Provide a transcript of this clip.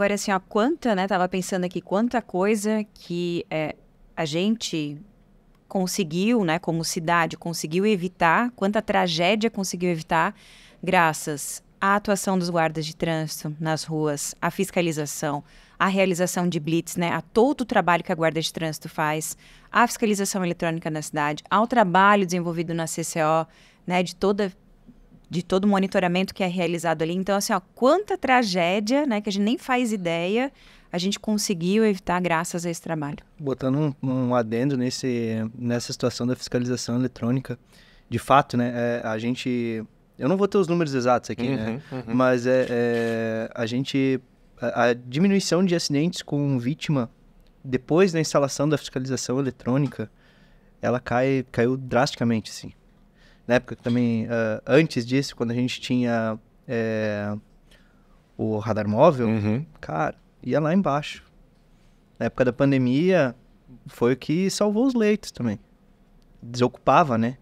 Agora, assim, ó, quanta, né? Tava pensando aqui, quanta coisa que é, a gente conseguiu, né, como cidade, conseguiu evitar, quanta tragédia conseguiu evitar, graças à atuação dos guardas de trânsito nas ruas, à fiscalização, à realização de blitz, né, a todo o trabalho que a guarda de trânsito faz, à fiscalização eletrônica na cidade, ao trabalho desenvolvido na CCO, né, de toda de todo o monitoramento que é realizado ali. Então, assim, ó, quanta tragédia, né, que a gente nem faz ideia, a gente conseguiu evitar graças a esse trabalho. Botando um, um adendo nesse, nessa situação da fiscalização eletrônica, de fato, né, é, a gente... Eu não vou ter os números exatos aqui, né, uhum, né? Uhum. Mas é, é, a gente... A, a diminuição de acidentes com vítima depois da instalação da fiscalização eletrônica, ela cai, caiu drasticamente, sim na época também, uh, antes disso, quando a gente tinha é, o radar móvel, uhum. cara, ia lá embaixo. Na época da pandemia, foi o que salvou os leitos também. Desocupava, né?